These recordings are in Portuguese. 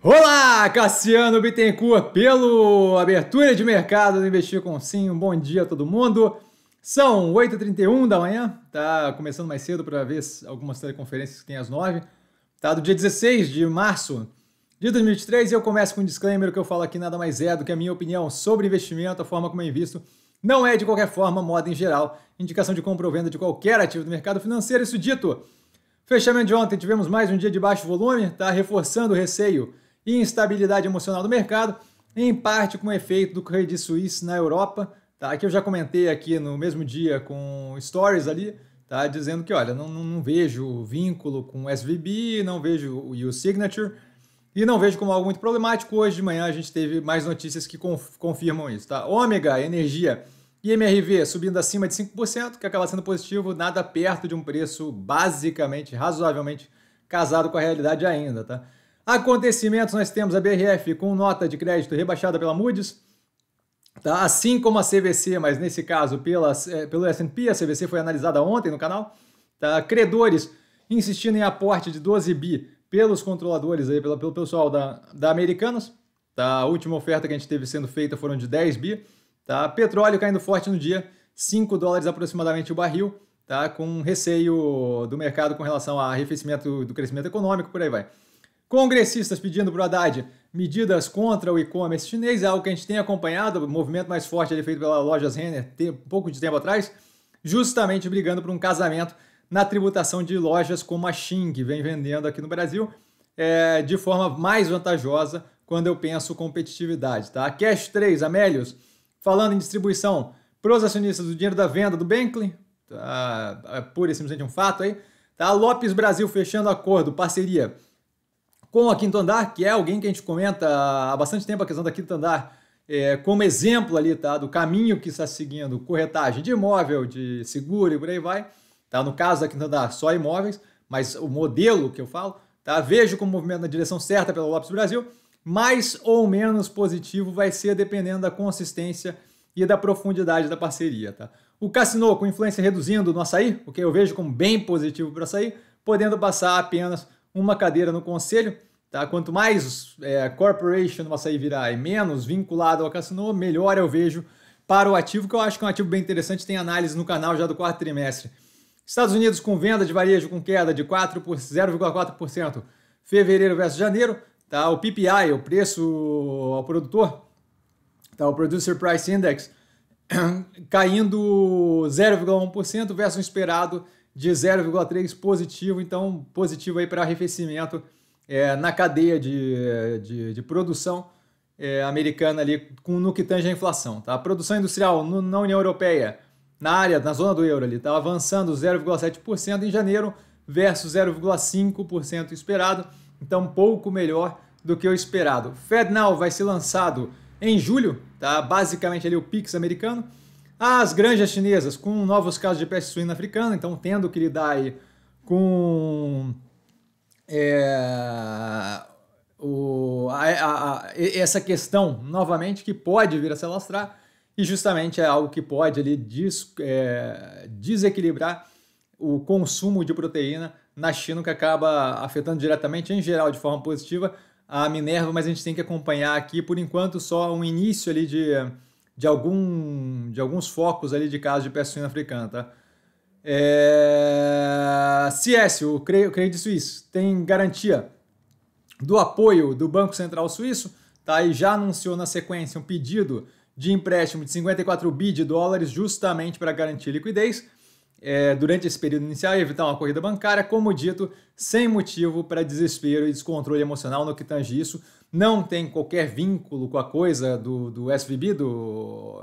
Olá, Cassiano Bittencourt, pelo Abertura de Mercado do Investir com Sim. Um bom dia a todo mundo. São 8h31 da manhã, tá começando mais cedo para ver algumas teleconferências que tem às 9 tá? Do dia 16 de março de 2023 e eu começo com um disclaimer, o que eu falo aqui nada mais é do que a minha opinião sobre investimento, a forma como eu invisto, não é de qualquer forma, moda em geral, indicação de compra ou venda de qualquer ativo do mercado financeiro, isso dito. Fechamento de ontem, tivemos mais um dia de baixo volume, tá? Reforçando o receio e instabilidade emocional do mercado, em parte com o efeito do Credit Suisse na Europa, tá? que eu já comentei aqui no mesmo dia com stories ali, tá? dizendo que, olha, não, não, não vejo vínculo com o SVB, não vejo o U-Signature, e não vejo como algo muito problemático. Hoje de manhã a gente teve mais notícias que confirmam isso. Tá? Ômega, energia e MRV subindo acima de 5%, que acaba sendo positivo, nada perto de um preço basicamente, razoavelmente casado com a realidade ainda. Tá? Acontecimentos, nós temos a BRF com nota de crédito rebaixada pela Moody's, tá? assim como a CVC, mas nesse caso pela, é, pelo S&P, a CVC foi analisada ontem no canal. Tá? Credores insistindo em aporte de 12 bi pelos controladores, aí, pelo, pelo pessoal da, da Americanos. Tá? A última oferta que a gente teve sendo feita foram de 10 bi. Tá? Petróleo caindo forte no dia, 5 dólares aproximadamente o barril, tá? com receio do mercado com relação a arrefecimento do crescimento econômico, por aí vai. Congressistas pedindo para o Haddad medidas contra o e-commerce chinês, é algo que a gente tem acompanhado, o movimento mais forte ali feito pela Lojas Renner tem, pouco de tempo atrás, justamente brigando por um casamento na tributação de lojas como a Xing, que vem vendendo aqui no Brasil é, de forma mais vantajosa quando eu penso competitividade. Tá? Cash 3, Amélios, falando em distribuição para os acionistas do dinheiro da venda do Bankley, tá, é pura e simplesmente um fato aí. Tá? Lopes Brasil fechando acordo, parceria com a Quinto Andar, que é alguém que a gente comenta há bastante tempo a questão da Quinto Andar, é, como exemplo ali, tá? Do caminho que está seguindo, corretagem de imóvel, de seguro e por aí vai. Tá? No caso da Quinto Andar, só imóveis, mas o modelo que eu falo, tá? Vejo como movimento na direção certa pela Lopes Brasil, mais ou menos positivo vai ser dependendo da consistência e da profundidade da parceria, tá? O Cassino com influência reduzindo no açaí, o que eu vejo como bem positivo para sair açaí, podendo passar apenas uma cadeira no conselho. Tá? Quanto mais é, corporation o açaí virar e menos vinculado ao cassino, melhor eu vejo para o ativo, que eu acho que é um ativo bem interessante, tem análise no canal já do quarto trimestre. Estados Unidos com venda de varejo com queda de 4 por 0,4% fevereiro versus janeiro, tá? O PPI, o preço ao produtor, tá? O Producer Price Index caindo 0,1% versus o esperado de 0,3 positivo, então positivo aí para arrefecimento é, na cadeia de, de, de produção é, americana ali com, no que tange a inflação. Tá? A produção industrial no, na União Europeia, na área, na zona do euro ali, está avançando 0,7% em janeiro versus 0,5% esperado, então pouco melhor do que o esperado. FedNow vai ser lançado em julho, tá? basicamente ali o PIX americano, as granjas chinesas com novos casos de peste suína africana, então tendo que lidar aí com é, o, a, a, a, essa questão novamente que pode vir a se alastrar e justamente é algo que pode ali des, é, desequilibrar o consumo de proteína na China, que acaba afetando diretamente, em geral, de forma positiva, a Minerva, mas a gente tem que acompanhar aqui, por enquanto, só um início ali de de, algum, de alguns focos ali de casos de peste suína africana, tá? É... CS, o Credit Suisse, tem garantia do apoio do Banco Central Suíço, tá? E já anunciou na sequência um pedido de empréstimo de 54 bi de dólares justamente para garantir liquidez é, durante esse período inicial e evitar uma corrida bancária, como dito, sem motivo para desespero e descontrole emocional no que tange isso. Não tem qualquer vínculo com a coisa do, do SVB, do,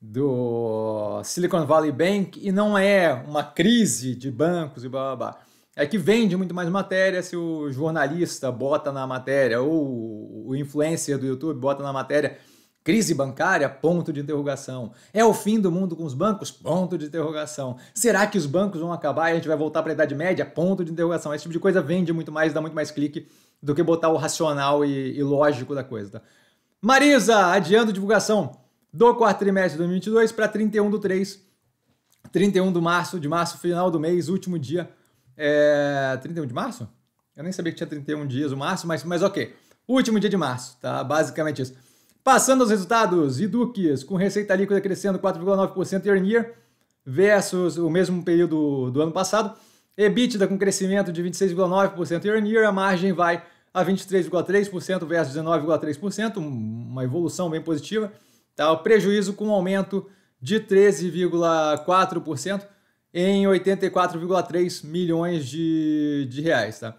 do Silicon Valley Bank, e não é uma crise de bancos e blá blá blá. É que vende muito mais matéria se o jornalista bota na matéria, ou o influencer do YouTube bota na matéria Crise bancária? Ponto de interrogação. É o fim do mundo com os bancos? Ponto de interrogação. Será que os bancos vão acabar e a gente vai voltar para a Idade Média? Ponto de interrogação. Esse tipo de coisa vende muito mais, dá muito mais clique do que botar o racional e, e lógico da coisa. Tá? Marisa, adiando divulgação do quarto trimestre de 2022 para 31 do 3, 31 de março, de março, final do mês, último dia. É... 31 de março? Eu nem sabia que tinha 31 dias o março, mas, mas ok. Último dia de março, tá? Basicamente isso. Passando aos resultados, Eduques com receita líquida crescendo 4,9% year on year versus o mesmo período do ano passado. EBITDA com crescimento de 26,9% year on year, a margem vai a 23,3% versus 19,3%, uma evolução bem positiva. Tá? O prejuízo com aumento de 13,4% em 84,3 milhões de, de reais. Tá?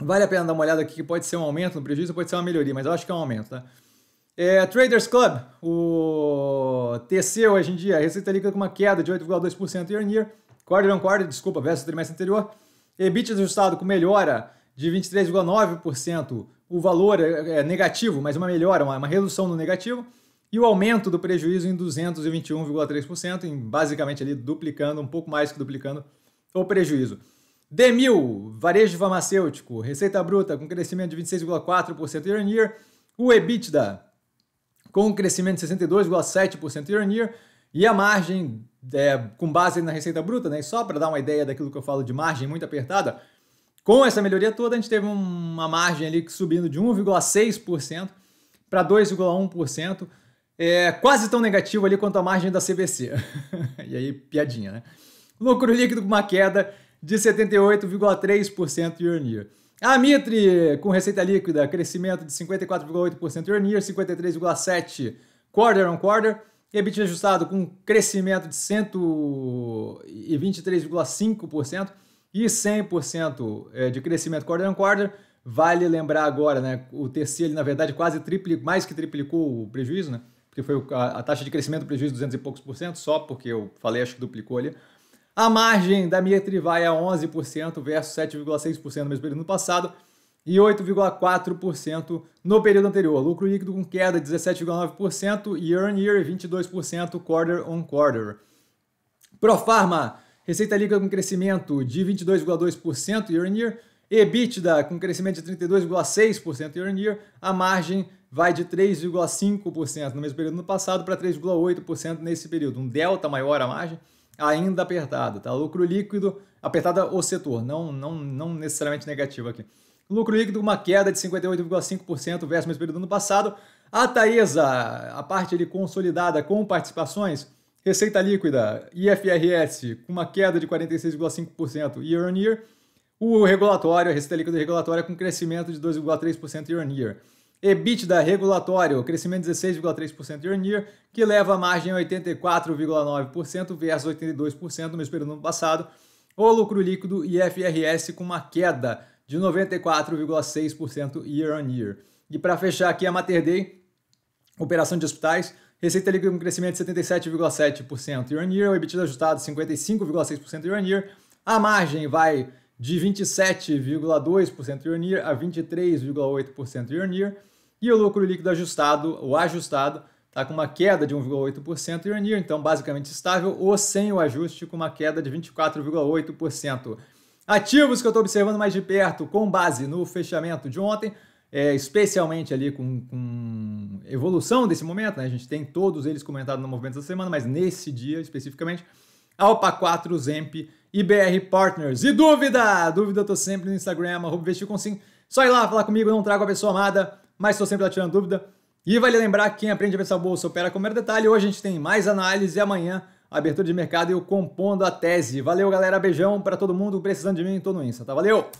Vale a pena dar uma olhada aqui que pode ser um aumento no prejuízo, pode ser uma melhoria, mas eu acho que é um aumento. Tá? É, Traders Club, o TC hoje em dia, receita líquida com uma queda de 8,2% year on year, quarter on quarter, desculpa, versus o trimestre anterior. EBITDA ajustado com melhora de 23,9%, o valor é, é negativo, mas uma melhora, uma, uma redução no negativo, e o aumento do prejuízo em 221,3%, em basicamente ali duplicando, um pouco mais que duplicando o prejuízo. D1000, varejo farmacêutico, receita bruta com crescimento de 26,4% year on year, o EBITDA com um crescimento de 62,7% year on year, e a margem, é, com base na receita bruta, né? só para dar uma ideia daquilo que eu falo de margem muito apertada, com essa melhoria toda, a gente teve uma margem ali subindo de 1,6% para 2,1%, é, quase tão negativo ali quanto a margem da CVC. e aí, piadinha, né? Lucro líquido com uma queda de 78,3% year on year. A Mitre, com receita líquida, crescimento de 54,8% year on year, 53,7% quarter on quarter. EBITDA ajustado com crescimento de 123,5% e 100% eh, de crescimento quarter on quarter. Vale lembrar agora, né? O TC, ele, na verdade, quase triplicou, mais que triplicou o prejuízo, né? Porque foi a, a taxa de crescimento do prejuízo 200 e poucos por cento, só porque eu falei, acho que duplicou ali. A margem da Mietri vai a 11% versus 7,6% no mesmo período no passado e 8,4% no período anterior. Lucro líquido com queda de 17,9% year on year e 22% quarter on quarter. Profarma, receita líquida com crescimento de 22,2% year on year, EBITDA com crescimento de 32,6% year on year, a margem vai de 3,5% no mesmo período no passado para 3,8% nesse período, um delta maior a margem ainda apertada, tá? Lucro líquido, apertada o setor, não, não, não necessariamente negativo aqui. Lucro líquido, uma queda de 58,5% versus o mesmo período do ano passado. A Taesa, a parte ali consolidada com participações, receita líquida, IFRS, com uma queda de 46,5% year on year. O regulatório, a receita líquida regulatória com crescimento de 2,3% year on year. EBITDA regulatório, crescimento 16,3% year-on-year, que leva a margem a 84,9% versus 82% no mesmo período do ano passado. O lucro líquido IFRS com uma queda de 94,6% year-on-year. E para fechar aqui a Mater operação de hospitais, receita líquida com crescimento de 77,7% year-on-year, o EBITDA ajustado 55,6% year-on-year. A margem vai de 27,2% year-on-year a 23,8% year-on-year e o lucro líquido ajustado, o ajustado, está com uma queda de 1,8% year on year, então basicamente estável, ou sem o ajuste, com uma queda de 24,8%. Ativos que eu estou observando mais de perto, com base no fechamento de ontem, é, especialmente ali com, com, evolução desse momento, né? a gente tem todos eles comentados no movimento da semana, mas nesse dia especificamente, Alpa 4, Zemp e BR Partners. E dúvida? Dúvida eu tô sempre no Instagram, arroba com sim. Só ir lá falar comigo, não trago a pessoa amada mas estou sempre lá tirando dúvida. E vale lembrar que quem aprende a pensar bolsa opera com mero detalhe. Hoje a gente tem mais análise e amanhã abertura de mercado e eu compondo a tese. Valeu, galera. Beijão para todo mundo. Precisando de mim, tô no Insta, tá? Valeu!